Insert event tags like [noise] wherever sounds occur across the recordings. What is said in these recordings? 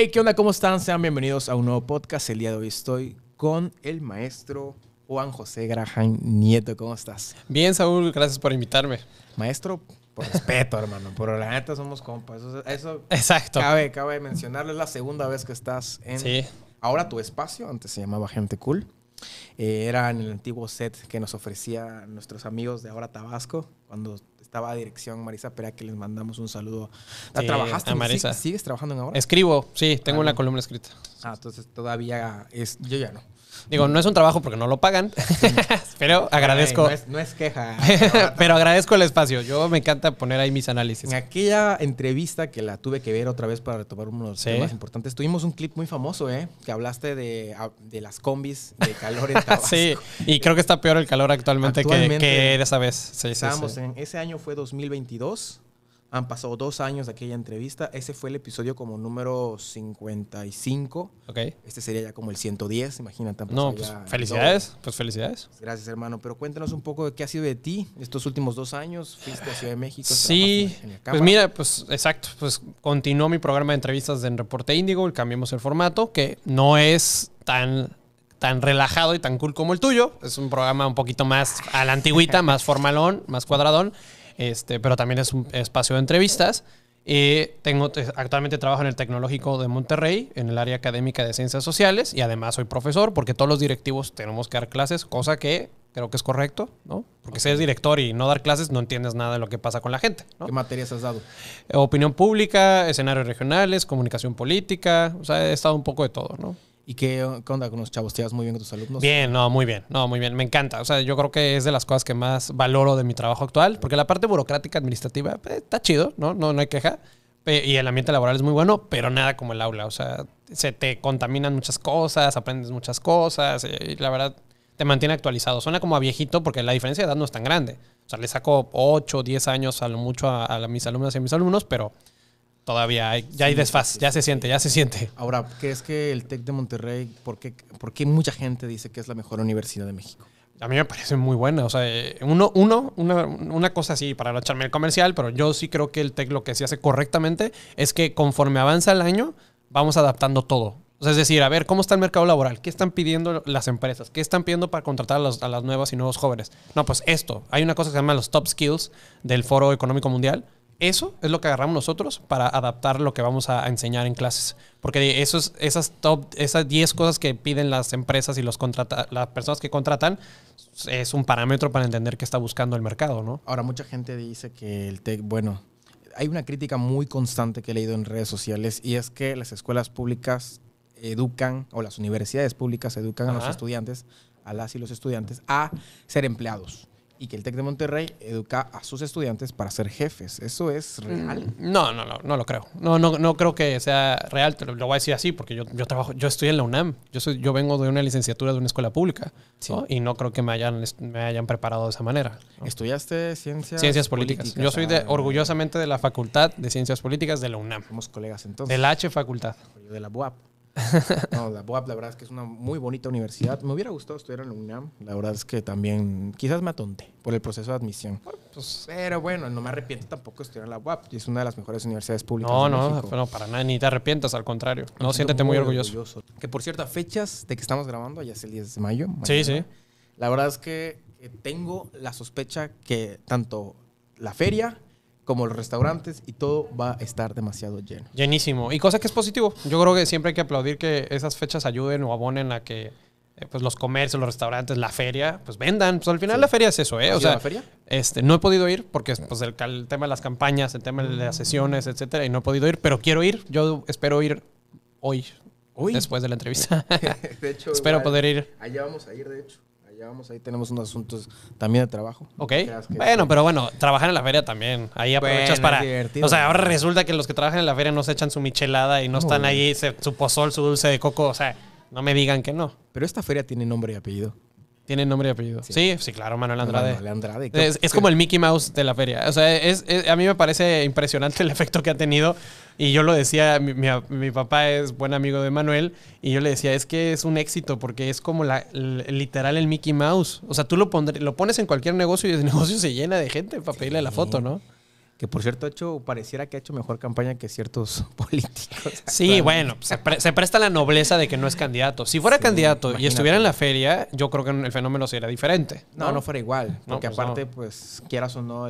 Hey, ¿qué onda? ¿Cómo están? Sean bienvenidos a un nuevo podcast. El día de hoy estoy con el maestro Juan José Graján Nieto. ¿Cómo estás? Bien, Saúl, gracias por invitarme. Maestro, por respeto, [laughs] hermano, por la neta somos compas. Eso, Exacto. Cabe, cabe Es la segunda vez que estás en sí. ahora tu espacio, antes se llamaba Gente Cool. Eh, era en el antiguo set que nos ofrecía nuestros amigos de ahora Tabasco, cuando estaba a dirección Marisa Pera, que les mandamos un saludo. ¿La trabajaste? ¿Sigues trabajando en ahora? Escribo, sí, tengo ah, una columna escrita. Ah, entonces todavía es. Yo ya no. Digo, no es un trabajo porque no lo pagan, [laughs] pero agradezco. no, es, queja. [laughs] pero agradezco el espacio. Yo me encanta poner ahí mis análisis. En aquella entrevista que la tuve que ver otra vez para retomar uno de los temas importantes, tuvimos un clip muy famoso, ¿eh? Que hablaste de, las combis de calor en [laughs] Tabasco. sí, y creo que está peor el calor actualmente, que, que, esa vez. estábamos en, ese año fue 2022. Han pasado dos años de aquella entrevista. Ese fue el episodio como número 55. Ok. Este sería ya como el 110, imagínate. No, pues felicidades. Pues felicidades. Gracias, hermano. Pero cuéntanos un poco de qué ha sido de ti estos últimos dos años. Fuiste a Ciudad de México. Sí. pues mira, pues exacto. Pues continuó mi programa de entrevistas en Reporte Índigo. Cambiamos el formato, que no es tan tan relajado y tan cool como el tuyo. Es un programa un poquito más a la antigüita, [laughs] más formalón, más cuadradón. Este, pero también es un espacio de entrevistas. Eh, tengo, actualmente trabajo en el Tecnológico de Monterrey, en el área académica de ciencias sociales, y además soy profesor, porque todos los directivos tenemos que dar clases, cosa que creo que es correcto, ¿no? Porque si eres director y no dar clases, no entiendes nada de lo que pasa con la gente. ¿no? ¿Qué materias has dado? Eh, opinión pública, escenarios regionales, comunicación política, o sea, he estado un poco de todo, ¿no? ¿Y qué, onda con los chavos? ¿Te muy bien con tus alumnos? Bien, no, muy bien. No, muy bien. Me encanta. O sea, yo creo que es de las cosas que más valoro de mi trabajo actual, porque la parte burocrática administrativa eh, está chido, ¿no? ¿no? hay queja. Y el ambiente laboral es muy bueno, pero nada como el aula. O sea, se te contaminan muchas cosas, aprendes muchas cosas, eh, y la verdad te mantiene actualizado. Suena como a viejito porque la diferencia de edad no es tan grande. O sea, le saco 8, 10 años a lo mucho a, mis alumnos y a mis alumnos, pero todavía hay, ya hay desfaz, ya se siente, ya se siente. Ahora, ¿qué es que el TEC de Monterrey, ¿por qué, mucha gente dice que es la mejor universidad de México? A mí me parece muy buena. O sea, uno, uno una, una cosa así para no echarme el comercial, pero yo sí creo que el TEC lo que se hace correctamente es que conforme avanza el año, vamos adaptando todo. es decir, a ver, ¿cómo está el mercado laboral? ¿Qué están pidiendo las empresas? ¿Qué están pidiendo para contratar a, a las nuevas y nuevos jóvenes? No, pues esto. Hay una cosa que se llama los top skills del Foro Económico Mundial, eso es lo que agarramos nosotros para adaptar lo que vamos a, enseñar en clases. Porque esas top, esas 10 cosas que piden las empresas y los las personas que contratan es un parámetro para entender qué está buscando el mercado, ¿no? Ahora, mucha gente dice que el TEC, bueno, hay una crítica muy constante que he leído en redes sociales y es que las escuelas públicas educan, o las universidades públicas educan a los estudiantes, a las y los estudiantes, a ser empleados y que el TEC de Monterrey educa a sus estudiantes para ser jefes. ¿Eso es mm. real? No, no, no, no lo creo. No, no, no creo que sea real. Te lo, voy a decir así porque yo, trabajo, yo estoy en la UNAM. Yo, soy, yo vengo de una licenciatura de una escuela pública y no creo que me hayan, me hayan preparado de esa manera. ¿Estudiaste ciencias? Ciencias políticas. Yo soy de, ah, orgullosamente de la Facultad de Ciencias Políticas de la UNAM. Somos colegas entonces. Del H Facultad. de la UAP. [laughs] No, la UAP, la verdad es que es una muy bonita universidad. Me hubiera gustado estudiar en la UNAM. La verdad es que también, quizás me atonté por el proceso de admisión. Pues, pero bueno, no me arrepiento tampoco de estudiar en la UAP. Es una de las mejores universidades públicas. No, de no, no, para nada, ni te arrepientas, al contrario. no, siéntete muy, orgulloso. Que por cierto, fechas de que estamos grabando, ya es el 10 de mayo. Sí, sí. La verdad es que eh, tengo la sospecha que tanto la feria como los restaurantes y todo va a estar demasiado lleno. Llenísimo. Y cosa que es positivo. Yo creo que siempre hay que aplaudir que esas fechas ayuden o abonen a que eh, pues los comercios, los restaurantes, la feria, pues vendan. Pues al final la feria es eso, ¿eh? O sea, la feria? Este, no he podido ir porque pues, el, tema de las campañas, el tema de las sesiones, etcétera, y no he podido ir, pero quiero ir. Yo espero ir hoy, hoy. después de la entrevista. [laughs] de hecho, [laughs] espero poder ir. Allá vamos a ir, de hecho vamos, ahí tenemos unos asuntos también de trabajo. Ok. Bueno, este, pero bueno, trabajar en la feria también. Ahí aprovechas para. O sea, ahora resulta que los que trabajan en la feria no se echan su michelada y no están ahí, su pozol, su dulce de coco. O sea, no me digan que no. Pero esta feria tiene nombre y apellido. Tiene nombre y apellido. Sí, sí, claro, Manuel Andrade. Es, como el Mickey Mouse de la feria. O sea, es, a mí me parece impresionante el [laughs] efecto que ha tenido. Y yo lo decía, mi, papá es buen amigo de Manuel, y yo le decía, es que es un éxito porque es como la, literal el Mickey Mouse. O sea, tú lo, lo pones en cualquier negocio y ese [laughs] negocio se llena de gente para pedirle la foto, ¿no? que por cierto ha hecho, pareciera que ha hecho mejor campaña que ciertos [laughs] políticos. Sí, bueno, se, presta la nobleza de que no es candidato. Si fuera candidato y estuviera en la feria, yo creo que el fenómeno sería diferente. No, no, fuera igual, porque pues aparte, pues quieras o no,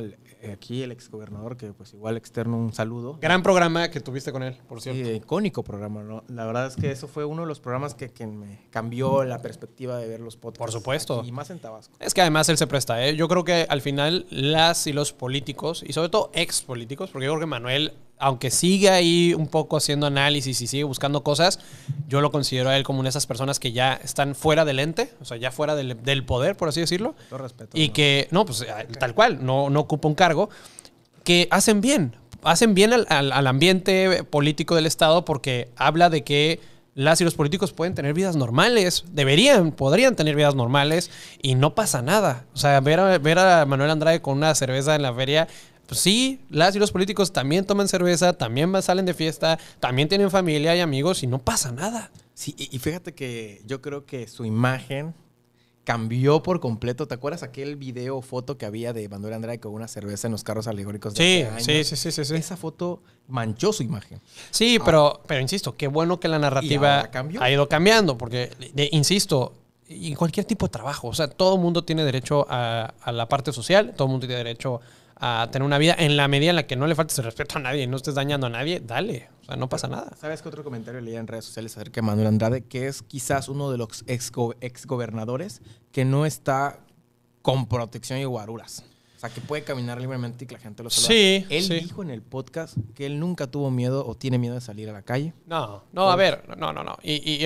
aquí el exgobernador, que pues igual externo un saludo. Gran programa que tuviste con él, por cierto. icónico programa, ¿no? La verdad es que eso fue uno de los programas que, que me cambió la perspectiva de ver los podcasts. Por supuesto. Y más en Tabasco. Es que además él se presta, ¿eh? Yo creo que al final las y los políticos, y sobre todo ex políticos, porque yo creo que Manuel, aunque sigue ahí un poco haciendo análisis y sigue buscando cosas, yo lo considero a él como una de esas personas que ya están fuera del ente, o sea, ya fuera del, poder, por así decirlo. Todo respeto. Y que, no, pues ah, tal cual, no, no ocupa un cargo, que hacen bien, hacen bien al, al, ambiente político del Estado porque habla de que las y los políticos pueden tener vidas normales, deberían, podrían tener vidas normales y no pasa nada. O sea, ver ver a Manuel Andrade con una cerveza en la feria pues sí, las y los políticos también toman cerveza, también salen de fiesta, también tienen familia y amigos y no pasa nada. Sí, y fíjate que yo creo que su imagen cambió por completo. ¿Te acuerdas aquel video foto que había de Bandura Andrade con una cerveza en los carros alegóricos? De sí, sí, sí, sí, sí, Esa foto manchó su imagen. Sí, ah. pero, pero insisto, qué bueno que la narrativa ha ido cambiando, porque, insisto, en cualquier tipo de trabajo, o sea, todo mundo tiene derecho a, la parte social, todo mundo tiene derecho a tener una vida en la medida en la que no le faltes el respeto a nadie, no estés dañando a nadie, dale. O sea, no pasa nada. ¿Sabes qué otro comentario leí en redes sociales acerca de Manuel Andrade? Que es quizás uno de los ex, ex gobernadores que no está con protección y guaruras. O sea, que puede caminar libremente y que la gente lo saluda. Sí. Él dijo en el podcast que él nunca tuvo miedo o tiene miedo de salir a la calle. No, no, a ver, no, no, no. Y, y,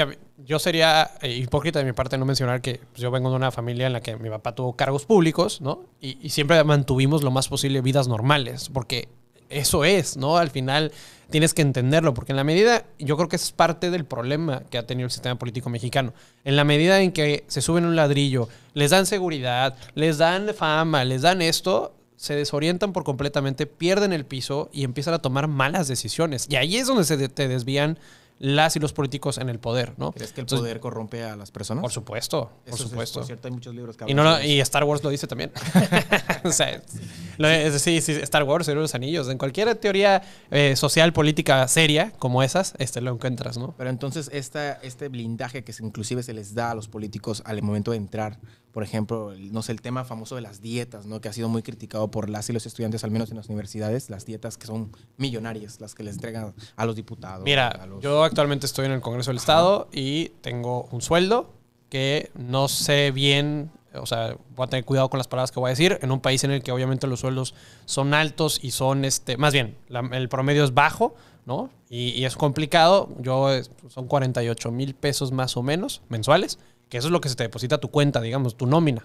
yo sería eh, hipócrita de mi parte no mencionar que pues, yo vengo de una familia en la que mi papá tuvo cargos públicos, ¿no? Y, y siempre mantuvimos lo más posible vidas normales, porque eso es, ¿no? Al final tienes que entenderlo, porque en la medida, yo creo que es parte del problema que ha tenido el sistema político mexicano, en la medida en que se suben un ladrillo, les dan seguridad, les dan fama, les dan esto, se desorientan por completamente, pierden el piso y empiezan a tomar malas decisiones. Y ahí es donde se te desvían las y los políticos en el poder, ¿no? ¿Crees que el poder corrompe a las personas? Por supuesto, por supuesto. Es, cierto, hay muchos libros y, y Star Wars lo dice también. [laughs] [laughs] o sí, Star Wars, los Anillos, en cualquier teoría eh, social, política seria como esas, este lo encuentras, ¿no? Pero entonces este blindaje que inclusive se les da a los políticos al momento de entrar por ejemplo, no sé, el tema famoso de las dietas, ¿no? que ha sido muy criticado por las y los estudiantes, al menos en las universidades, las dietas que son millonarias, las que les entregan a los diputados. Mira, yo actualmente estoy en el Congreso del Estado y tengo un sueldo que no sé bien o sea, voy a tener cuidado con las palabras que voy a decir, en un país en el que obviamente los sueldos son altos y son, este, más bien, el promedio es bajo, ¿no? Y, y es complicado, yo eh, son 48 mil pesos más o menos mensuales, que eso es lo que se te deposita a tu cuenta, digamos, tu nómina,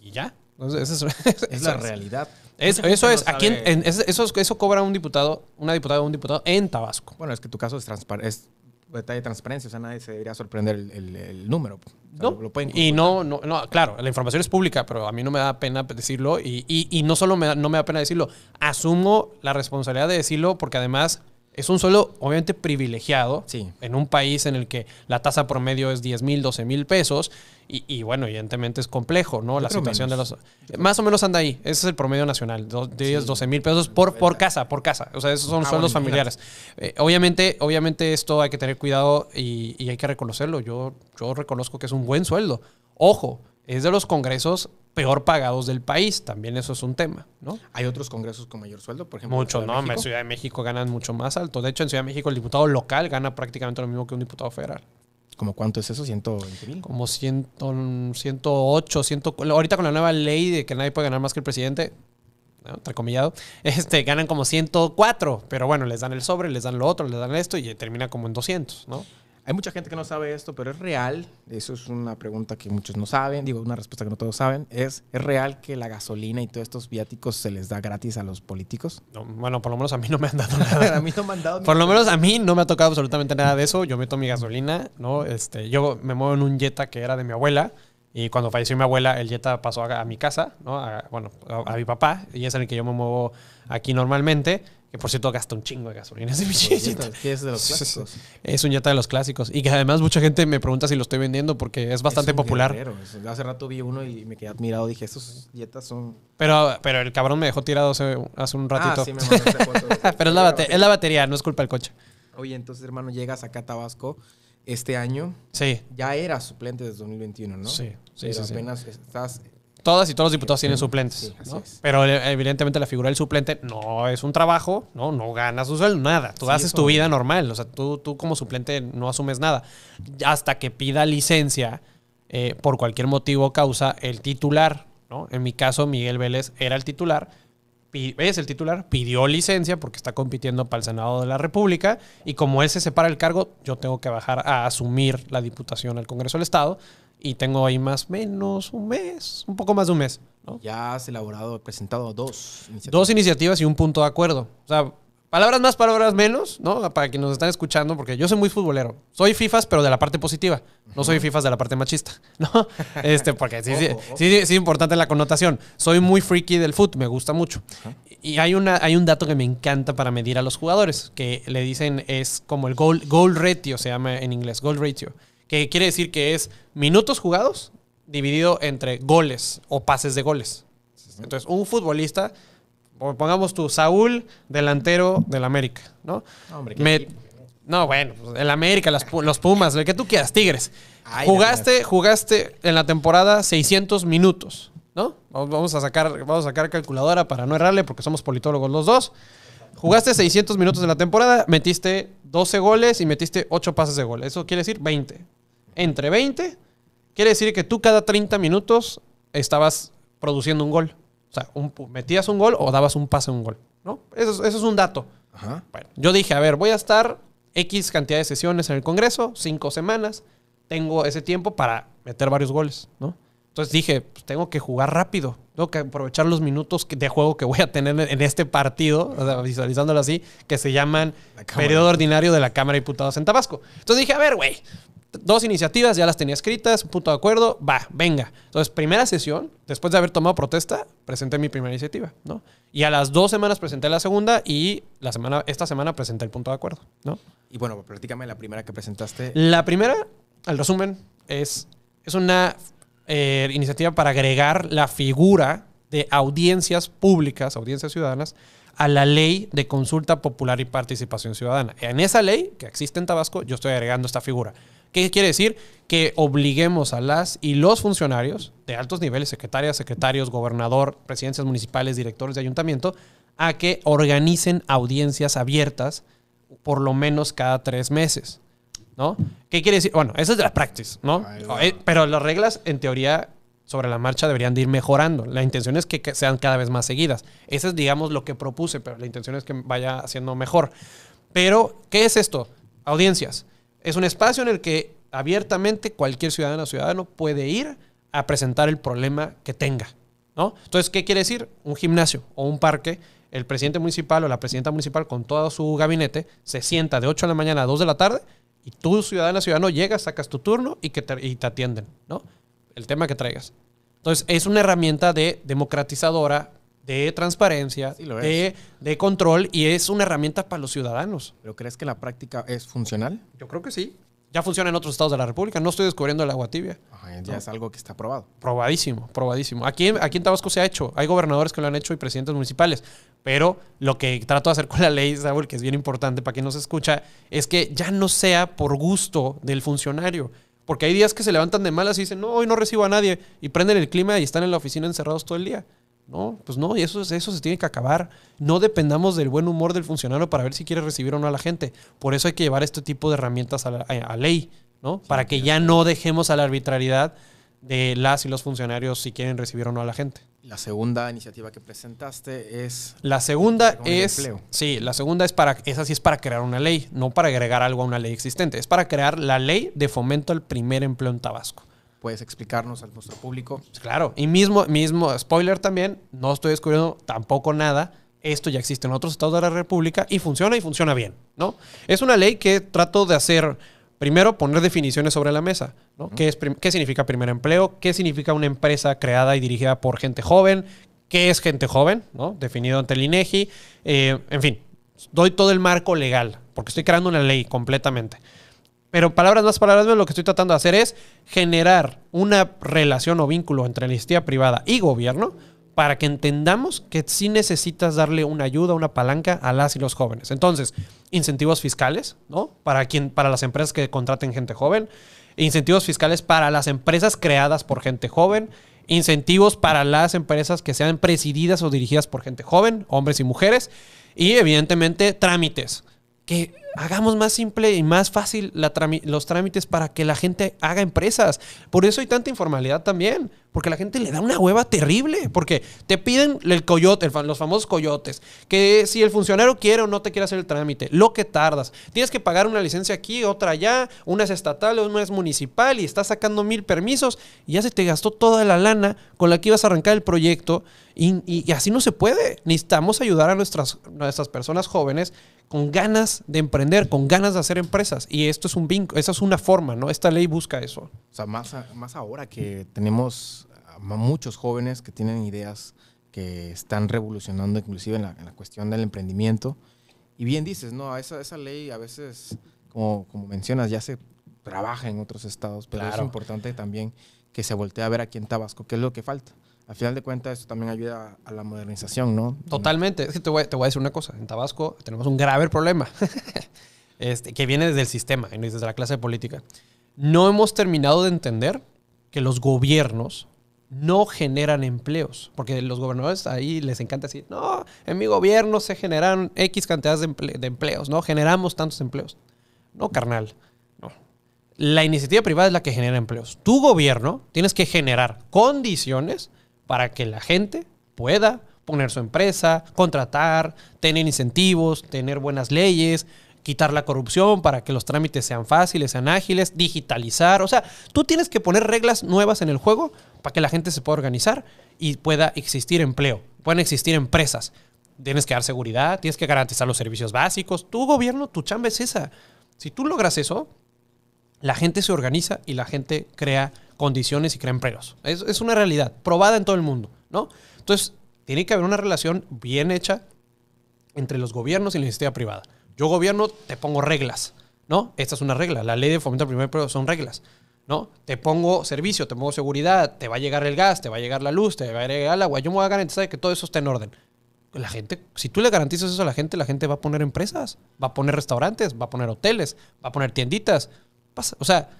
Y ya. Entonces, [laughs] es, la realidad. eso es, aquí en, eso, eso cobra un diputado, una diputada o un diputado en Tabasco. Bueno, es que tu caso es, es detalle de transparencia, o sea, nadie se debería sorprender el, número. Pues. no. y no, no, claro, la información es pública, pero a mí no me da pena decirlo y, no solo me no me da pena decirlo, asumo la responsabilidad de decirlo porque además es un sueldo obviamente privilegiado sí. en un país en el que la tasa promedio es 10 mil, 12 mil pesos y, y, bueno, evidentemente es complejo, ¿no? la situación de los... Más o menos anda ahí, ese es el promedio nacional, de 10, 12 mil pesos por, por casa, por casa, o sea, esos son ah, sueldos familiares. Eh, obviamente, obviamente esto hay que tener cuidado y, y hay que reconocerlo, yo, yo reconozco que es un buen sueldo. Ojo, es de los congresos peor pagados del país. También eso es un tema, ¿no? Hay otros congresos con mayor sueldo, por ejemplo. Mucho, no, en Ciudad de México ganan mucho más alto. De hecho, en Ciudad de México el diputado local gana prácticamente lo mismo que un diputado federal. ¿Como cuánto es eso? ¿120 mil? Como 100, 108, 100, ahorita con la nueva ley de que nadie puede ganar más que el presidente, entre entrecomillado, [laughs] este, ganan como 104, pero bueno, les dan el sobre, les dan lo otro, les dan esto y termina como en 200, ¿no? Hay mucha gente que no sabe esto, pero es real. Eso es una pregunta que muchos no saben, digo, una respuesta que no todos saben. ¿Es, es real que la gasolina y todos estos viáticos se les da gratis a los políticos? bueno, por lo menos a mí no me han dado nada. [laughs] a mí no me han dado Por lo menos a mí no me ha tocado absolutamente nada de eso. Yo meto mi gasolina, ¿no? Este, yo me muevo en un Jetta que era de mi abuela. Y cuando falleció mi abuela, el Jetta pasó a, mi casa, ¿no? bueno, a, a, mi papá, y es en el que yo me muevo aquí normalmente. Que por cierto gasta un chingo de gasolina es de los [laughs] Es un Jetta de los clásicos. Y que además mucha gente me pregunta si lo estoy vendiendo porque es bastante popular. Hace rato vi uno y me quedé admirado. Dije, estos yetas son... Pero, pero el cabrón me dejó tirado hace, un ratito. pero es la, batería, no es culpa del coche. Oye, entonces, hermano, llegas acá a Tabasco este año. Sí. Ya era suplente desde 2021, ¿no? Sí, sí, sí. apenas estás todas y todos los diputados tienen suplentes. ¿no? Pero evidentemente la figura del suplente no es un trabajo, no, no ganas un sueldo, nada. Tú haces tu vida normal, o sea, tú, tú como suplente no asumes nada. Hasta que pida licencia eh, por cualquier motivo o causa el titular, ¿no? En mi caso, Miguel Vélez era el titular. Es el titular, pidió licencia porque está compitiendo para el Senado de la República y como él se separa el cargo, yo tengo que bajar a asumir la diputación al Congreso del Estado y tengo ahí más menos un mes, un poco más de un mes. Ya has elaborado, presentado dos iniciativas. Dos iniciativas y un punto de acuerdo. O sea, palabras más, palabras menos, ¿no? Para quienes nos están escuchando, porque yo soy muy futbolero. Soy FIFAs, pero de la parte positiva. No soy FIFAs de la parte machista, [laughs] ¿no? [laughs] Este, porque sí, sí, sí, es importante la connotación. Soy muy freaky del foot me gusta mucho. Y hay, una, hay un dato que me encanta para medir a los jugadores, que le dicen es como el goal, goal ratio, se llama en inglés, goal ratio que quiere decir que es minutos jugados dividido entre goles o pases de goles. Entonces, un futbolista, pongamos tu Saúl, delantero del América, ¿no? no bueno, pues, el América, los Pumas, lo que tú quieras, Tigres. jugaste, jugaste en la temporada 600 minutos, ¿no? Vamos a sacar, vamos a sacar calculadora para no errarle porque somos politólogos los dos. Jugaste 600 minutos en la temporada, metiste 12 goles y metiste 8 pases de gol. Eso quiere decir 20 entre 20, quiere decir que tú cada 30 minutos estabas produciendo un gol. O sea, metías un gol o dabas un pase a un gol, ¿no? Eso, es, un dato. yo dije, a ver, voy a estar X cantidad de sesiones en el Congreso, cinco semanas, tengo ese tiempo para meter varios goles, ¿no? Entonces dije, pues tengo que jugar rápido, tengo que aprovechar los minutos de juego que voy a tener en este partido, o visualizándolo así, que se llaman periodo ordinario de la Cámara de Diputados en Tabasco. Entonces dije, a ver, güey, dos iniciativas, ya las tenía escritas, punto de acuerdo, va, venga. Entonces, primera sesión, después de haber tomado protesta, presenté mi primera iniciativa, ¿no? Y a las dos semanas presenté la segunda y la semana, esta semana presenté el punto de acuerdo, ¿no? Y bueno, platícame la primera que presentaste. La primera, al resumen, es, es una eh, iniciativa para agregar la figura de audiencias públicas, audiencias ciudadanas, a la ley de consulta popular y participación ciudadana. En esa ley que existe en Tabasco, yo estoy agregando esta figura. ¿Qué quiere decir? Que obliguemos a las y los funcionarios de altos niveles, secretarias, secretarios, gobernador, presidencias municipales, directores de ayuntamiento, a que organicen audiencias abiertas por lo menos cada tres meses. ¿No? ¿Qué quiere decir? Bueno, eso es de la prácticas, ¿no? Eh, pero las reglas, en teoría, sobre la marcha deberían de ir mejorando. La intención es que sean cada vez más seguidas. Eso es, digamos, lo que propuse, pero la intención es que vaya haciendo mejor. Pero, ¿qué es esto? Audiencias. Es un espacio en el que abiertamente cualquier ciudadana o ciudadano puede ir a presentar el problema que tenga. ¿no? Entonces, ¿qué quiere decir? Un gimnasio o un parque, el presidente municipal o la presidenta municipal con todo su gabinete se sienta de 8 de la mañana a 2 de la tarde y tú, ciudadana ciudadano, llegas, sacas tu turno y, que te, y atienden. ¿no? El tema que traigas. Entonces, es una herramienta de democratizadora de transparencia, de, control y es una herramienta para los ciudadanos. ¿Pero crees que la práctica es funcional? Yo creo que sí. Ya funciona en otros estados de la República. No estoy descubriendo el agua tibia. ya es algo que está probado. Probadísimo, probadísimo. Aquí, aquí en Tabasco se ha hecho. Hay gobernadores que lo han hecho y presidentes municipales. Pero lo que trato de hacer con la ley, Saúl, que es bien importante para quien nos escucha, es que ya no sea por gusto del funcionario. Porque hay días que se levantan de malas y dicen, no, hoy no recibo a nadie. Y prenden el clima y están en la oficina encerrados todo el día. ¿no? Pues no, y eso, eso se tiene que acabar. No dependamos del buen humor del funcionario para ver si quiere recibir o no a la gente. Por eso hay que llevar este tipo de herramientas a, la, eh, ley, ¿no? para que ya no dejemos a la arbitrariedad de las y los funcionarios si quieren recibir o no a la gente. La segunda iniciativa que presentaste es... La segunda es... Sí, la segunda es para... Esa sí es para crear una ley, no para agregar algo a una ley existente. Es para crear la ley de fomento al primer empleo en Tabasco puedes explicarnos al nuestro público. Pues claro, y mismo, mismo, spoiler también, no estoy descubriendo tampoco nada. Esto ya existe en otros estados de la República y funciona y funciona bien, ¿no? Es una ley que trato de hacer, primero, poner definiciones sobre la mesa, ¿no? ¿Qué, es, ¿Qué significa primer empleo? ¿Qué significa una empresa creada y dirigida por gente joven? ¿Qué es gente joven? ¿no? Definido ante el INEGI. E eh, en fin, doy todo el marco legal, porque estoy creando una ley completamente. Pero palabras más, palabras lo que estoy tratando de hacer es generar una relación o vínculo entre la iniciativa privada y gobierno para que entendamos que si necesitas darle una ayuda, una palanca a las y los jóvenes. Entonces, incentivos fiscales, ¿no? Para, quien, para las empresas que contraten gente joven, incentivos fiscales para las empresas creadas por gente joven, incentivos para las empresas que sean presididas o dirigidas por gente joven, hombres y mujeres, y evidentemente trámites hagamos más simple y más fácil los trámites para que la gente haga empresas. Por eso hay tanta informalidad también, porque la gente le da una hueva terrible, porque te piden el coyote, los famosos coyotes, que si el funcionario quiere o no te quiere hacer el trámite, lo que tardas, tienes que pagar una licencia aquí, otra allá, una es estatal, una es municipal y estás sacando mil permisos y ya se te gastó toda la lana con la que ibas a arrancar el proyecto y, así no se puede. Necesitamos ayudar a nuestras, nuestras personas jóvenes con ganas de emprender, con ganas de hacer empresas. Y esto es un vínculo, esa es una forma, ¿no? Esta ley busca eso. O sea, más, más ahora que tenemos muchos jóvenes que tienen ideas que están revolucionando inclusive en la, cuestión del emprendimiento. Y bien dices, no, esa, esa ley a veces, como, como mencionas, ya se trabaja en otros estados, pero es importante también que se voltee a ver aquí en Tabasco qué es lo que falta al final de cuentas eso también ayuda a la modernización, ¿no? Totalmente. Es que te voy, a decir una cosa. En Tabasco tenemos un grave problema [laughs] este, que viene desde el sistema y desde la clase política. No hemos terminado de entender que los gobiernos no generan empleos, porque los gobernadores ahí les encanta decir, no, en mi gobierno se generan X cantidades de, de empleos, ¿no? Generamos tantos empleos. No, carnal. No. La iniciativa privada es la que genera empleos. Tu gobierno tienes que generar condiciones para que la gente pueda poner su empresa, contratar, tener incentivos, tener buenas leyes, quitar la corrupción para que los trámites sean fáciles, sean ágiles, digitalizar. O sea, tú tienes que poner reglas nuevas en el juego para que la gente se pueda organizar y pueda existir empleo, puedan existir empresas. Tienes que dar seguridad, tienes que garantizar los servicios básicos. Tu gobierno, tu chamba es esa. Si tú logras eso, la gente se organiza y la gente crea condiciones y crea empleos. Es, es una realidad probada en todo el mundo, ¿no? Entonces, tiene que haber una relación bien hecha entre los gobiernos y la iniciativa privada. Yo gobierno, te pongo reglas, ¿no? Esta es una regla. La ley de fomento al primer empleo son reglas, ¿no? Te pongo servicio, te pongo seguridad, te va a llegar el gas, te va a llegar la luz, te va a llegar el agua. Yo me voy a garantizar que todo eso esté en orden. La gente, si tú le garantizas eso a la gente, la gente va a poner empresas, va a poner restaurantes, va a poner hoteles, va a poner tienditas. o sea,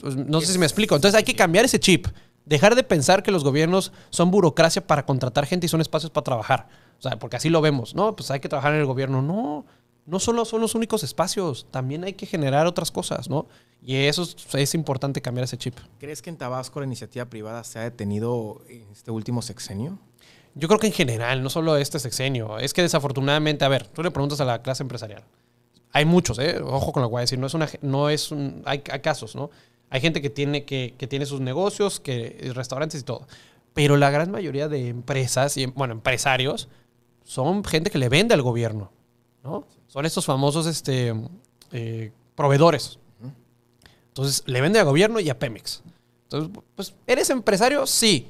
pues, no sé si me explico. Entonces hay que cambiar ese chip. Dejar de pensar que los gobiernos son burocracia para contratar gente y son espacios para trabajar. O sea, porque así lo vemos. No, pues hay que trabajar en el gobierno. No, no solo son los únicos espacios. También hay que generar otras cosas, ¿no? Y eso pues, es, importante cambiar ese chip. ¿Crees que en Tabasco la iniciativa privada se ha detenido en este último sexenio? Yo creo que en general, no solo este sexenio. Es que desafortunadamente, a ver, tú le preguntas a la clase empresarial. Hay muchos, ¿eh? Ojo con lo que voy a decir. No es una, no es un, hay, casos, ¿no? Hay gente que tiene, que, tiene sus negocios, que eh, restaurantes y todo. Pero la gran mayoría de empresas, y, bueno, empresarios, son gente que le vende al gobierno. ¿no? Son estos famosos este, eh, proveedores. Entonces, le vende al gobierno y a Pemex. Entonces, pues, ¿eres empresario? Sí,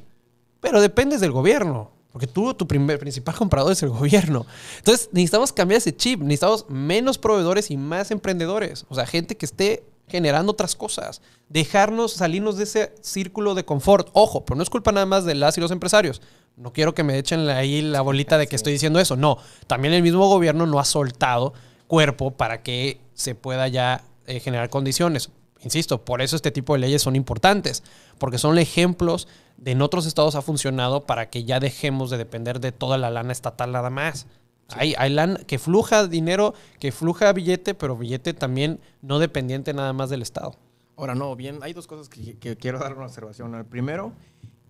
pero dependes del gobierno. Porque tú, tu primer, principal comprador es el gobierno. Entonces, necesitamos cambiar ese chip. Necesitamos menos proveedores y más emprendedores. O sea, gente que esté generando otras cosas, dejarnos salirnos de ese círculo de confort. Ojo, pero no es culpa nada más de las y los empresarios. No quiero que me echen ahí la bolita de que estoy diciendo eso. No, también el mismo gobierno no ha soltado cuerpo para que se pueda ya eh, generar condiciones. Insisto, por eso este tipo de leyes son importantes, porque son ejemplos de en otros estados ha funcionado para que ya dejemos de depender de toda la lana estatal nada más. Hay, lan, que fluja dinero, que fluja billete, pero billete también no dependiente nada más del Estado. Ahora, no, bien, hay dos cosas que, quiero dar una observación. El primero,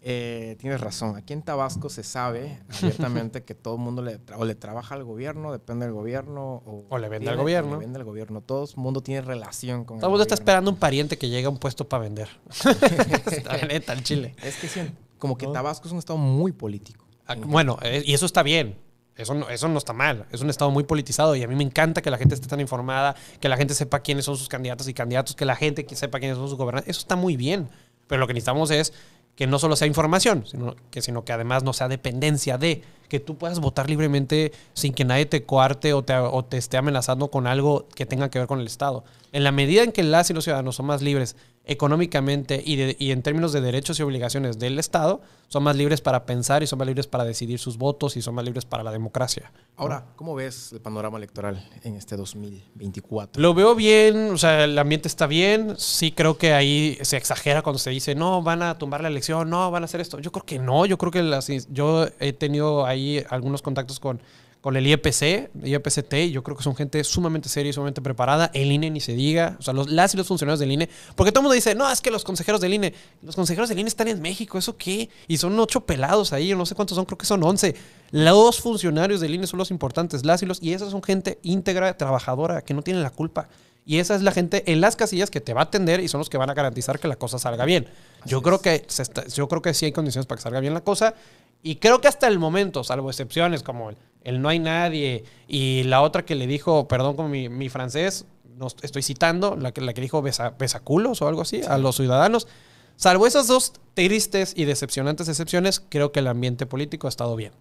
eh, tienes razón, aquí en Tabasco se sabe abiertamente que todo el mundo le, o le trabaja al gobierno, depende del gobierno, o, le vende al gobierno. vende al gobierno, todo el mundo tiene relación con... Todo el mundo está esperando un pariente que llegue a un puesto para vender. la [laughs] neta, el Chile. Es que sí, como que Tabasco es un estado muy político. Ah, bueno, eh, y eso está bien. Eso no, está mal. Es un estado muy politizado y a mí me encanta que la gente esté tan informada, que la gente sepa quiénes son sus candidatos y candidatos, que la gente sepa quiénes son sus gobernantes. Eso está muy bien. Pero lo que necesitamos es que no solo sea información, sino que, sino que además no sea dependencia de que tú puedas votar libremente sin que nadie te coarte o te, o te esté amenazando con algo que tenga que ver con el Estado. En la medida en que las y los ciudadanos son más libres económicamente y, de, y, en términos de derechos y obligaciones del Estado, son más libres para pensar y son más libres para decidir sus votos y son más libres para la democracia. Ahora, ¿cómo ves el panorama electoral en este 2024? Lo veo bien, o sea, el ambiente está bien, sí creo que ahí se exagera cuando se dice, no, van a tumbar la elección, no, van a hacer esto. Yo creo que no, yo creo que yo he tenido ahí algunos contactos con con el IEPC, IEPCT, yo creo que son gente sumamente seria y sumamente preparada. El INE ni se diga, o sea, los, las y los funcionarios del INE, porque todo el mundo dice, no, es que los consejeros del INE, los consejeros del INE están en México, ¿eso qué? Y son ocho pelados ahí, yo no sé cuántos son, creo que son once. Los funcionarios del INE son los importantes, las y los, y esas son gente íntegra, trabajadora, que no tienen la culpa. Y esa es la gente en las casillas que te va a atender y son los que van a garantizar que la cosa salga bien. Yo creo, que yo creo que sí hay condiciones para que salga bien la cosa y creo que hasta el momento, salvo excepciones como el, No hay nadie y la otra que le dijo, perdón con mi, francés, no estoy citando, la que, la que dijo besa, besaculos o algo así a los ciudadanos. Salvo esas dos tristes y decepcionantes excepciones, creo que el ambiente político ha estado bien.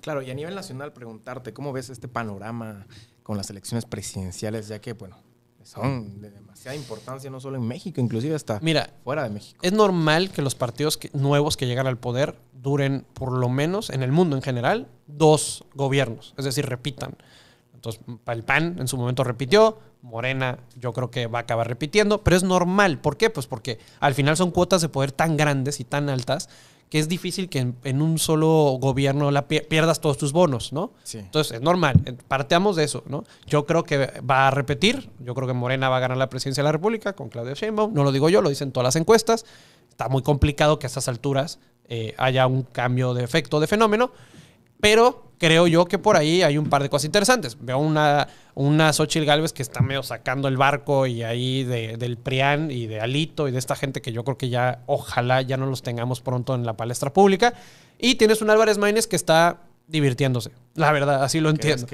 Claro, y a nivel nacional preguntarte, ¿cómo ves este panorama con las elecciones presidenciales? Ya que, bueno, son de demasiada importancia, no solo en México, inclusive hasta fuera de México. Es normal que los partidos nuevos que llegan al poder duren, por lo menos en el mundo en general, dos gobiernos, es decir, repitan. Entonces, el PAN en su momento repitió, Morena yo creo que va a acabar repitiendo, pero es normal. ¿Por qué? Pues porque al final son cuotas de poder tan grandes y tan altas que es difícil que en, un solo gobierno la pierdas todos tus bonos, ¿no? Entonces, es normal, parteamos de eso, ¿no? Yo creo que va a repetir, yo creo que Morena va a ganar la presidencia de la República con Claudia Sheinbaum, no lo digo yo, lo dicen todas las encuestas, está muy complicado que a estas alturas eh, haya un cambio de efecto, de fenómeno, pero creo yo que por ahí hay un par de cosas interesantes. Veo una, una Xochitl Galvez que está medio sacando el barco y ahí de, del Prián y de Alito y de esta gente que yo creo que ya, ojalá ya no los tengamos pronto en la palestra pública. Y tienes un Álvarez Maínez que está divirtiéndose. La verdad, así lo entiendo.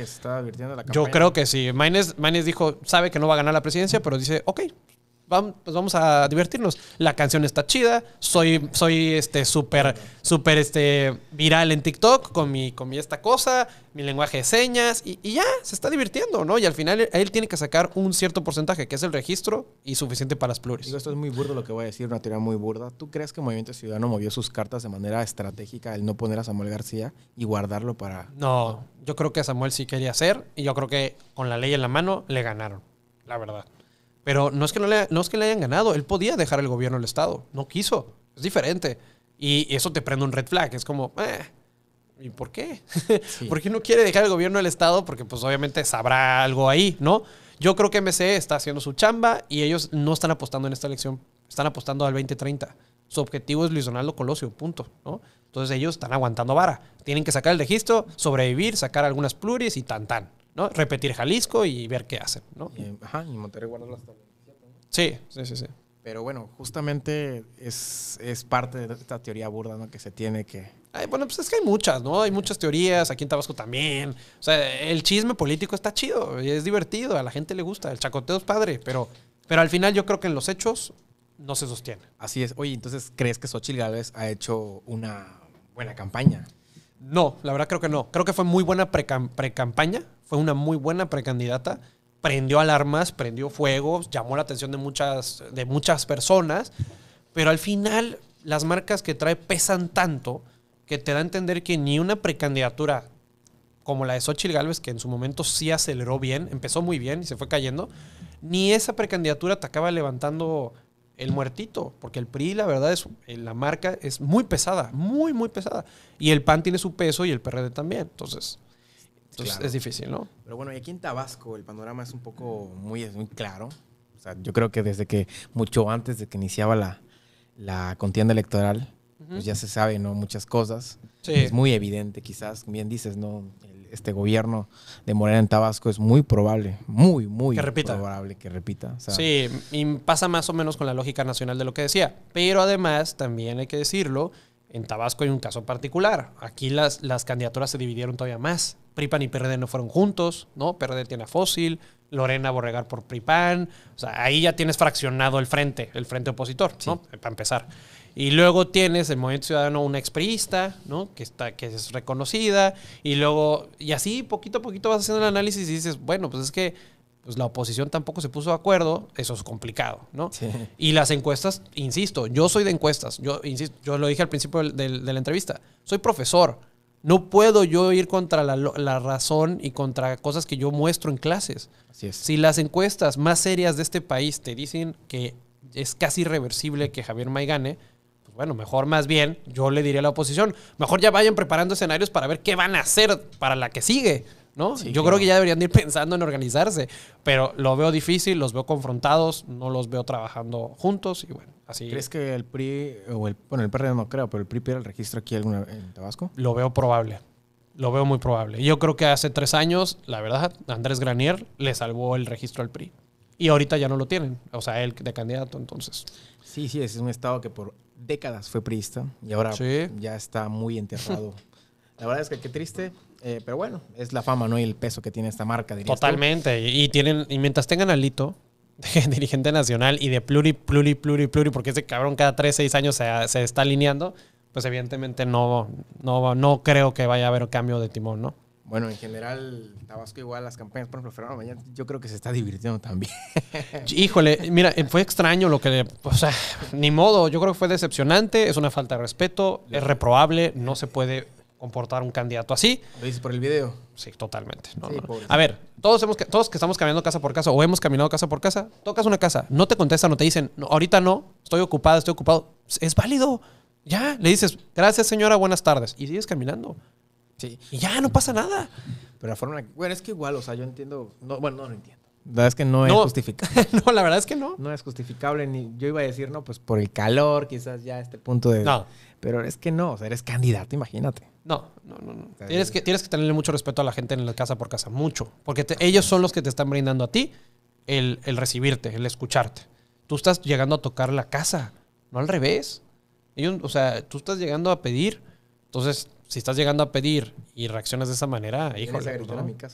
Yo creo que sí. Maines dijo, sabe que no va a ganar la presidencia, pero dice, ok, vamos, pues vamos a divertirnos. La canción está chida, soy soy este súper súper este viral en TikTok con mi con mi esta cosa, mi lenguaje de señas y, y, ya se está divirtiendo, ¿no? Y al final él tiene que sacar un cierto porcentaje que es el registro y suficiente para las pluris. esto es muy burdo lo que voy a decir, una teoría muy burda. ¿Tú crees que Movimiento Ciudadano movió sus cartas de manera estratégica al no poner a Samuel García y guardarlo para No, yo creo que Samuel sí quería hacer y yo creo que con la ley en la mano le ganaron, la verdad. Pero no es, que no, le, no es que le hayan ganado, él podía dejar el gobierno del Estado, no quiso, es diferente. Y eso te prende un red flag, es como, eh, ¿y por qué? [laughs] ¿Por qué no quiere dejar el gobierno del Estado? Porque pues obviamente sabrá algo ahí, ¿no? Yo creo que MC e está haciendo su chamba y ellos no están apostando en esta elección, están apostando al 2030. Su objetivo es Luis Donaldo Colosio, punto, ¿no? Entonces ellos están aguantando vara. Tienen que sacar el registro, sobrevivir, sacar algunas pluris y tan tan. ¿no? Repetir Jalisco y ver qué hacen, ¿no? ajá, y Monterrey guardó las Sí, sí, sí, Pero bueno, justamente es, es, parte de esta teoría burda, ¿no? Que se tiene que... bueno, pues es que hay muchas, ¿no? Hay muchas teorías, aquí en Tabasco también. O sea, el chisme político está chido, es divertido, a la gente le gusta, el chacoteo es padre, pero, pero al final yo creo que en los hechos no se sostiene. Así es. Oye, entonces, ¿crees que Xochitl Gálvez ha hecho una buena campaña? No, la verdad creo que no. Creo que fue muy buena precampaña, fue una muy buena precandidata, prendió alarmas, prendió fuegos, llamó la atención de muchas, de muchas personas, pero al final las marcas que trae pesan tanto que te da a entender que ni una precandidatura como la de Xochitl Galvez, que en su momento sí aceleró bien, empezó muy bien y se fue cayendo, ni esa precandidatura te acaba levantando el muertito, porque el PRI, la verdad, es eh, la marca es muy pesada, muy, muy pesada. Y el PAN tiene su peso y el PRD también. Entonces, es difícil, ¿no? Pero bueno, y aquí en Tabasco el panorama es un poco muy, muy claro. O sea, yo creo que desde que, mucho antes de que iniciaba la, contienda electoral, pues ya se sabe, ¿no? Muchas cosas. Es muy evidente, quizás, bien dices, ¿no? este gobierno de Morena en Tabasco es muy probable, muy, muy que que repita. sí, y pasa más o menos con la lógica nacional de lo que decía. Pero además, también hay que decirlo, en Tabasco hay un caso particular. Aquí las, las candidaturas se dividieron todavía más. PRIPAN y PRD no fueron juntos, ¿no? PRD tiene a Fósil, Lorena Borregar por PRIPAN. O sea, ahí ya tienes fraccionado el frente, el frente opositor, ¿no? Para empezar. Y luego tienes el Movimiento Ciudadano, una expriista, ¿no? Que, está, que es reconocida. Y luego, y así poquito a poquito vas haciendo el análisis y dices, bueno, pues es que pues, la oposición tampoco se puso de acuerdo, eso es complicado, ¿no? Y las encuestas, insisto, yo soy de encuestas, yo insisto, yo lo dije al principio de la entrevista, soy profesor, no puedo yo ir contra la, razón y contra cosas que yo muestro en clases. Si las encuestas más serias de este país te dicen que es casi irreversible que Javier May gane, bueno, mejor más bien, yo le diría a la oposición, mejor ya vayan preparando escenarios para ver qué van a hacer para la que sigue. ¿No? yo creo que ya deberían ir pensando en organizarse, pero lo veo difícil, los veo confrontados, no los veo trabajando juntos y bueno, así. ¿Crees que el PRI, o el, bueno, el PRD no creo, pero el PRI pierde el registro aquí alguna, en Tabasco? Lo veo probable, lo veo muy probable. Yo creo que hace tres años, la verdad, Andrés Granier le salvó el registro al PRI y ahorita ya no lo tienen, o sea, él de candidato, entonces. Sí, sí, es un estado que por décadas fue priista y ahora ya está muy enterrado. [laughs] la verdad es que qué triste, eh, pero bueno, es la fama, ¿no? Y el peso que tiene esta marca. Totalmente. Y, tienen, y mientras tengan alito [laughs] de dirigente nacional y de pluri, pluri, pluri, pluri, porque ese cabrón cada 3, 6 años se, se está alineando, pues evidentemente no, no, no creo que vaya a haber cambio de timón, ¿no? Bueno, en general, Tabasco igual, las campañas, por ejemplo, Fernando Mañana, yo creo que se está divirtiendo también. [laughs] Híjole, mira, eh, fue extraño lo que, o sea, ni modo, yo creo que fue decepcionante, es una falta de respeto, es reprobable, no se puede comportar un candidato así. ¿Lo dices por el video? Sí, totalmente. A ver, todos, hemos, todos que estamos caminando casa por casa o hemos caminado casa por casa, tocas una casa, no te contestan, no te dicen, ahorita no, estoy ocupado, estoy ocupado, es válido. Ya, le dices, gracias señora, buenas tardes, y sigues caminando. Sí. Y ya, no pasa nada. Pero la forma... Bueno, es que igual, o sea, yo entiendo... No, bueno, no lo entiendo. La verdad es que no, es justificable. [laughs] no, la verdad es que no. No es justificable. Ni, yo iba a decir, no, pues por el calor, quizás ya a este punto de. No. Pero es que no, o sea, eres candidato, imagínate. No, no, no. tienes, que, tienes que tenerle mucho respeto a la gente en la casa por casa, mucho. Porque ellos son los que te están brindando a ti el, el, recibirte, el escucharte. Tú estás llegando a tocar la casa, no al revés. Ellos, o sea, tú estás llegando a pedir. Entonces, si estás llegando a pedir y reaccionas de esa manera, hijo,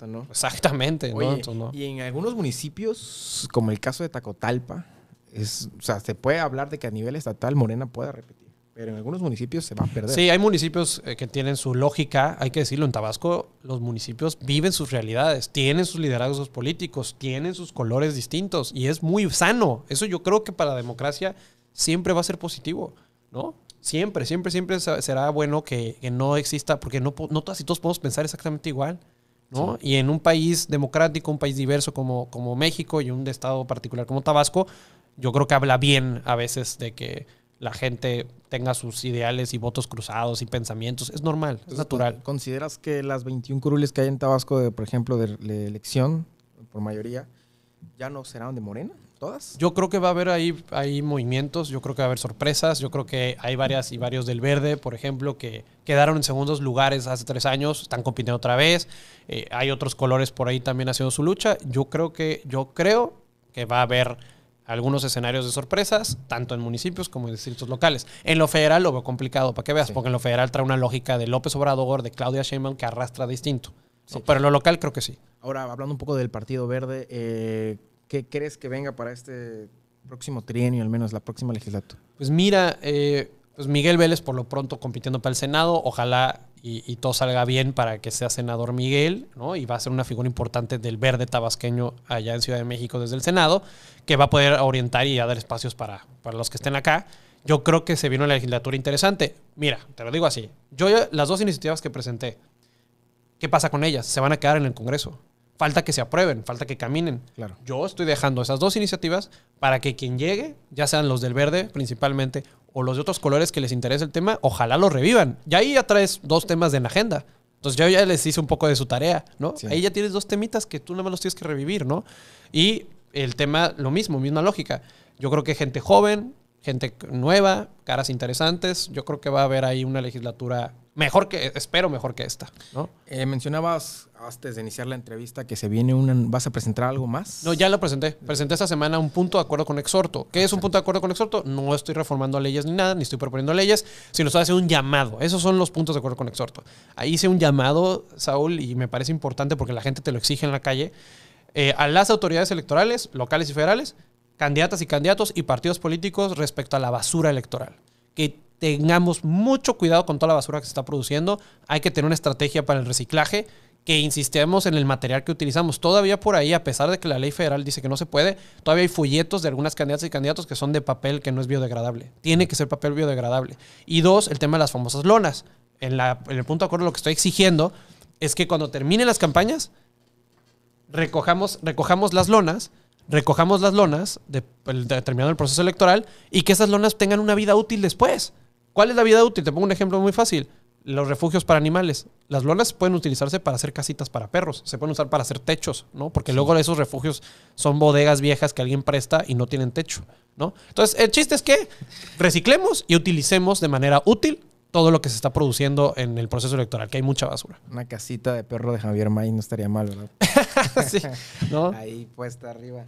¿no? Exactamente. ¿no? Y en algunos municipios, como el caso de Tacotalpa, es, o sea, se puede hablar de que a nivel estatal Morena pueda repetir. Pero en algunos municipios se va a perder. Sí, hay municipios eh, que tienen su lógica, hay que decirlo, en Tabasco los municipios viven sus realidades, tienen sus liderazgos políticos, tienen sus colores distintos y es muy sano. Eso yo creo que para la democracia siempre va a ser positivo, ¿no? siempre, siempre, siempre será bueno que, no exista, porque no, todas y todos podemos pensar exactamente igual. ¿no? Y en un país democrático, un país diverso como, México y un estado particular como Tabasco, yo creo que habla bien a veces de que la gente tenga sus ideales y votos cruzados y pensamientos. Es normal, es natural. ¿Consideras que las 21 curules que hay en Tabasco, de, por ejemplo, de elección, por mayoría, ya no serán de Morena? ¿Todas? Yo creo que va a haber ahí, ahí movimientos, yo creo que va a haber sorpresas, yo creo que hay varias y varios del verde, por ejemplo, que quedaron en segundos lugares hace tres años, están compitiendo otra vez, eh, hay otros colores por ahí también haciendo su lucha, yo creo que, yo creo que va a haber algunos escenarios de sorpresas, tanto en municipios como en distritos locales. En lo federal lo veo complicado, para que veas, porque en lo federal trae una lógica de López Obrador, de Claudia Sheinbaum, que arrastra distinto. Pero en lo local creo que sí. Ahora, hablando un poco del Partido Verde, eh, ¿Qué crees que venga para este próximo trienio, al menos la próxima legislatura? Pues mira, eh, pues Miguel Vélez por lo pronto compitiendo para el Senado, ojalá y, todo salga bien para que sea senador Miguel, ¿no? Y va a ser una figura importante del verde tabasqueño allá en Ciudad de México desde el Senado, que va a poder orientar y dar espacios para, para los que estén acá. Yo creo que se vino la legislatura interesante. Mira, te lo digo así. Yo las dos iniciativas que presenté, ¿qué pasa con ellas? Se van a quedar en el Congreso falta que se aprueben, falta que caminen. Claro. Yo estoy dejando esas dos iniciativas para que quien llegue, ya sean los del verde principalmente o los de otros colores que les interese el tema, ojalá lo revivan. Y ahí ya traes dos temas en la agenda. Entonces yo ya les hice un poco de su tarea, ¿no? Ahí ya tienes dos temitas que tú nada más los tienes que revivir, ¿no? Y el tema, lo mismo, misma lógica. Yo creo que gente joven, gente nueva, caras interesantes, yo creo que va a haber ahí una legislatura mejor que, espero mejor que esta, eh, mencionabas antes de iniciar la entrevista que se viene una, ¿vas a presentar algo más? No, ya lo presenté. Presenté esta semana un punto de acuerdo con exhorto. ¿Qué es un punto de acuerdo con exhorto? No estoy reformando leyes ni nada, ni estoy proponiendo leyes, sino estoy haciendo un llamado. Esos son los puntos de acuerdo con exhorto. Ahí hice un llamado, Saúl, y me parece importante porque la gente te lo exige en la calle, eh, a las autoridades electorales, locales y federales, candidatas y candidatos y partidos políticos respecto a la basura electoral. Que tengamos mucho cuidado con toda la basura que se está produciendo. Hay que tener una estrategia para el reciclaje, que insistamos en el material que utilizamos. Todavía por ahí, a pesar de que la ley federal dice que no se puede, todavía hay folletos de algunas candidatas y candidatos que son de papel que no es biodegradable. Tiene que ser papel biodegradable. Y dos, el tema de las famosas lonas. En, el punto de acuerdo lo que estoy exigiendo es que cuando terminen las campañas, recojamos, recojamos las lonas recojamos las lonas de, determinado el proceso electoral y que esas lonas tengan una vida útil después. ¿Cuál es la vida útil? Te pongo un ejemplo muy fácil. Los refugios para animales. Las lonas pueden utilizarse para hacer casitas para perros, se pueden usar para hacer techos, ¿no? Porque luego esos refugios son bodegas viejas que alguien presta y no tienen techo, ¿no? Entonces, el chiste es que reciclemos y utilicemos de manera útil todo lo que se está produciendo en el proceso electoral, que hay mucha basura. Una casita de perro de Javier May no estaría mal, ¿verdad? [laughs] sí, ¿no? Ahí puesta arriba.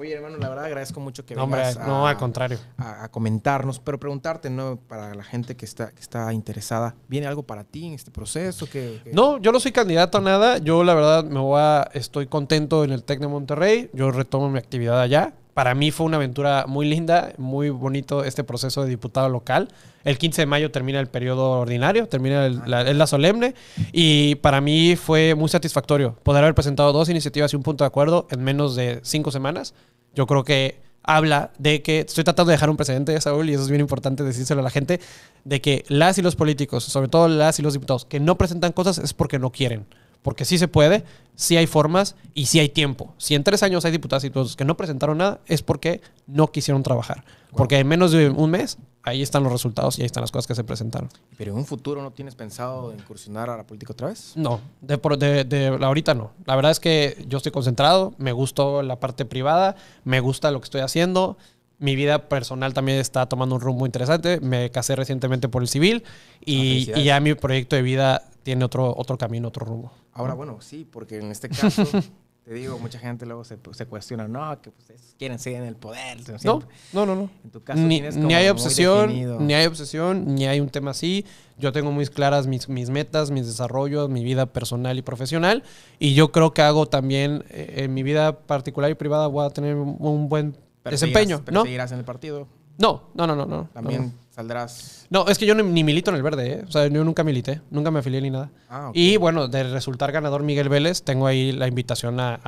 Oye, hermano, la verdad agradezco mucho que no, vengas no, a, al contrario. A, comentarnos, pero preguntarte, ¿no? Para la gente que está, que está interesada, ¿viene algo para ti en este proceso? que No, yo no soy candidato a nada. Yo, la verdad, me voy estoy contento en el TEC de Monterrey. Yo retomo mi actividad allá para mí fue una aventura muy linda, muy bonito este proceso de diputado local. El 15 de mayo termina el periodo ordinario, termina la, la solemne y para mí fue muy satisfactorio poder haber presentado dos iniciativas y un punto de acuerdo en menos de cinco semanas. Yo creo que habla de que estoy tratando de dejar un precedente, Saúl, y eso es bien importante decírselo a la gente, de que las y los políticos, sobre todo las y los diputados, que no presentan cosas es porque no quieren porque sí se puede, sí hay formas y sí hay tiempo. Si en tres años hay diputados y todos que no presentaron nada, es porque no quisieron trabajar. Porque en menos de un mes, ahí están los resultados y ahí están las cosas que se presentaron. Pero en un futuro, ¿no tienes pensado incursionar a la política otra vez? No, de, de, ahorita no. La verdad es que yo estoy concentrado, me gustó la parte privada, me gusta lo que estoy haciendo mi vida personal también está tomando un rumbo interesante. Me casé recientemente por el civil y, ah, ya mi proyecto de vida tiene otro, otro camino, otro rumbo. Ahora, bueno, sí, porque en este caso, [laughs] te digo, mucha gente luego se, cuestiona, no, que pues, quieren seguir en el poder. No, no, no, En tu caso, ni, como ni hay obsesión, ni hay obsesión, ni hay un tema así. Yo tengo muy claras mis, metas, mis desarrollos, mi vida personal y profesional. Y yo creo que hago también, eh, en mi vida particular y privada, voy a tener un buen desempeño. ¿no? en el partido? No, no, no, no. También. No saldrás. No, es que yo ni, milito en el verde, ¿eh? O sea, yo nunca milité, nunca me afilié ni nada. Ah, y bueno, de resultar ganador Miguel Vélez, tengo ahí la invitación a,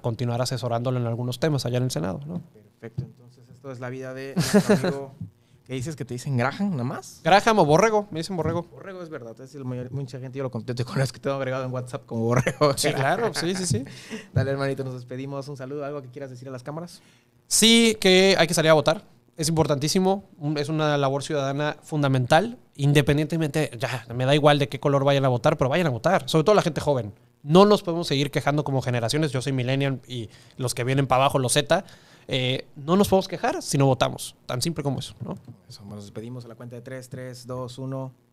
continuar asesorándolo en algunos temas allá en el Senado, ¿no? Perfecto, entonces esto es la vida de [laughs] ¿Qué dices que te dicen Graham nada más? Graham o Borrego, me dicen Borrego. Borrego es verdad, es el mucha gente yo lo contento con las que tengo agregado en WhatsApp como Borrego. Sí, claro, sí, sí, sí. [laughs] Dale, hermanito, nos despedimos. Un saludo, algo que quieras decir a las cámaras. Sí, que hay que salir a votar es importantísimo, es una labor ciudadana fundamental, independientemente, ya, me da igual de qué color vayan a votar, pero vayan a votar, sobre todo la gente joven. No nos podemos seguir quejando como generaciones, yo soy millennial y los que vienen para abajo, los Z, eh, no nos podemos quejar si no votamos, tan simple como eso, ¿no? Eso, nos despedimos a la cuenta de 3, 3, 2, 1.